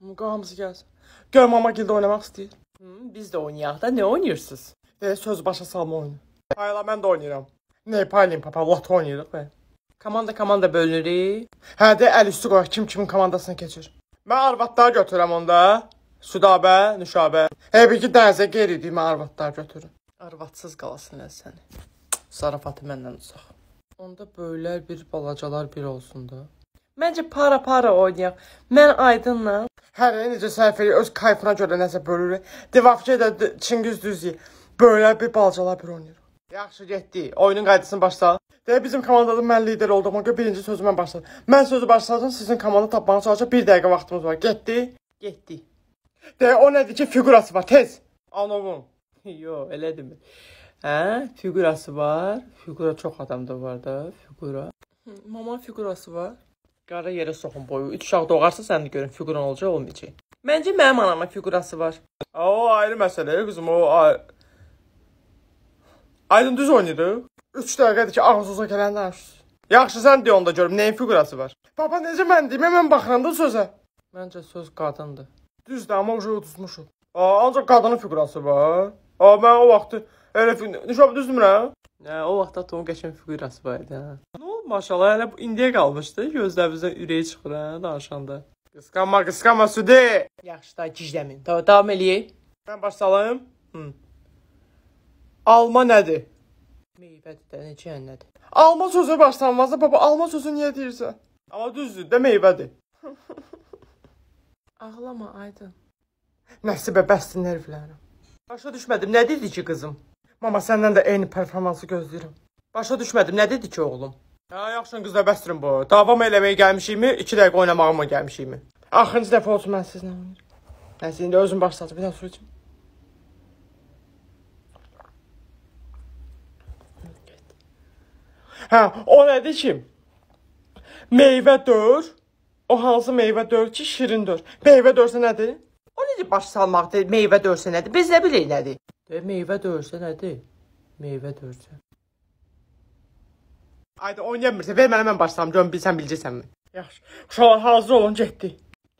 Muqa hamısı gəlsin. Gör mama gildə oynamaq istəyir. Hı, biz də oynayaq da, nə oynayırsınız? E, söz başa salma oyunu. Hayla, mən də oynayıram. Ne, Paylin, papa, lat oynayırıq be. Komanda komanda bölünürük. Hə, də əl üstü qoyaq, kim kimin komandasına keçir. Mən arvadları götürürəm onda. Südabə, Nüşabə. Hey, hə, bir ki, dənizə qeyridik, mən arvadları götürürüm. Arvadsız qalasın sən səni. Zarafatı məndən uzaq. Onda böylər bir, balacalar bir olsun da. Məncə para-para oynayaq. Mən Aydınla, Hər elə necə səhv eləyir, öz kayfına görə nəsə bölür. Divafçı da Çingiz düzdür. Belə bir balcalar bir oynayır. Yaxşı getdi. Oyunun qaydasını başla. Deyə bizim komandada mən lider olduğuma görə birinci sözü mən başladım. Mən sözü başladım, sizin komanda tapmağa çalışacaq. Bir dəqiqə vaxtımız var. Getdi. Getdi. Deyə o nədir ki, figurası var. Tez. Anovun. Yo, elə demir. Hə, figurası var. Figura çox adamda var da, figura. Mama figurası var. Qara yerə soxun boyu. Üç uşaq doğarsa sən də görün fiquran olacaq, olmayacaq. Məncə mənim anamın fiqurası var. O ayrı məsələdir qızım, o ay... Aydın düz oynayırıq. 3 dəqiqədir ki, ağız-uza gələndə danışırsınız. Yaxşı, sən deyə onda görüm nəyin fiqurası var. Baba, necə mən deyim, mən baxıram da sözə. Məncə söz qadındır. Düzdür, amma o uduzmuşum. Aa, ancaq qadının fiqurası var. Aa, mən o vaxtı elə fiqurası... Nişan düzdürmürəm? Hə, o vaxtda Tom qəşən fiqurası var idi, hə. Nə Maşallah hələ indiyə qalmışdı. Gözlərimizdən ürəyi çıxır hə danışanda. Qısqanma, qısqanma Südi. Yaxşı da gizləmin. Tamam, davam eləyək. Mən başlayım. Hı. Alma nədir? Meyvədir də, necə yəni nədir? Alma sözü başlanmazdı. Baba, alma sözü niyə deyirsən? Amma düzdür, də meyvədir. Ağlama Aydın. Nəsibə bəsdir nervlərim. Başa düşmədim, nə dedi ki qızım? Mama, səndən də eyni performansı gözləyirəm. Başa düşmədim, nə dedi ki oğlum? Hə, yaxşın qızlar, bəsdirin bu. Davam eləməyə gəlmişikmi, 2 dəqiqə oynamağıma gəlmişikmi? Axırıncı dəfə olsun mən sizlə oynayıram. Nəsə, indi özüm başlayacam, bir daha su içim. Hə, o nədir ki? Meyvə dör. O hansı meyvə dör ki, şirin dör. Meyvə dörsə nədir? O necə baş salmaqdır, meyvə dörsə nədir? Biz nə bilirik nədir? De, meyvə dörsə nədir? Meyvə dörsə. Ayda oyun yemmirsə, ver mənə mən başlayım, görüm bilsən bilcəsən mi? Yaxşı. Uşaqlar hazır olun, getdi.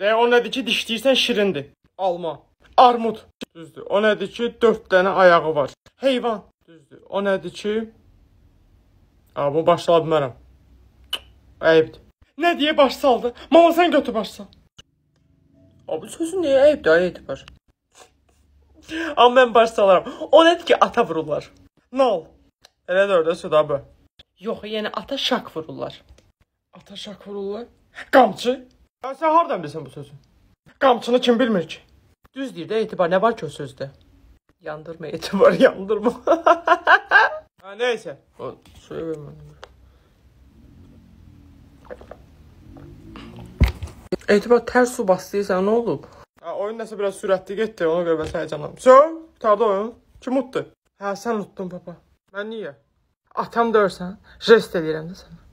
Deyə o nədir ki, dişləyirsən şirindir. Alma. Armud. Düzdür. O nədir ki, 4 dənə ayağı var. Heyvan. Düzdür. O nədir ki? A, bu başlaya bilmərəm. Əyibdir. Nə deyə baş saldı? Mama sən götür baş sal. Abi sözün niyə əyibdir, ay etibar. Amma mən baş salaram. O nədir ki, ata vururlar. Nal. Elə də orada südabı. Yox, yəni ata şak vururlar. Ata şak vururlar? Qamçı? Ya sən hardan bilirsən bu sözü? Qamçını kim bilmir ki? Düz deyir də etibar, nə var ki o sözdə? Yandırma etibar, yandırma. ha, neysə. O, suya vermədim. Etibar tərs su bastıysan, nə olub? Ha, oyun nəsə biraz sürətli getdi, ona görə bəs həyəcanlandım. Sö, qurtardı oyun. Kim utdu? Hə, sən utdun, papa. Mən niyə? Atam dörsən, jest eləyirəm də sənə.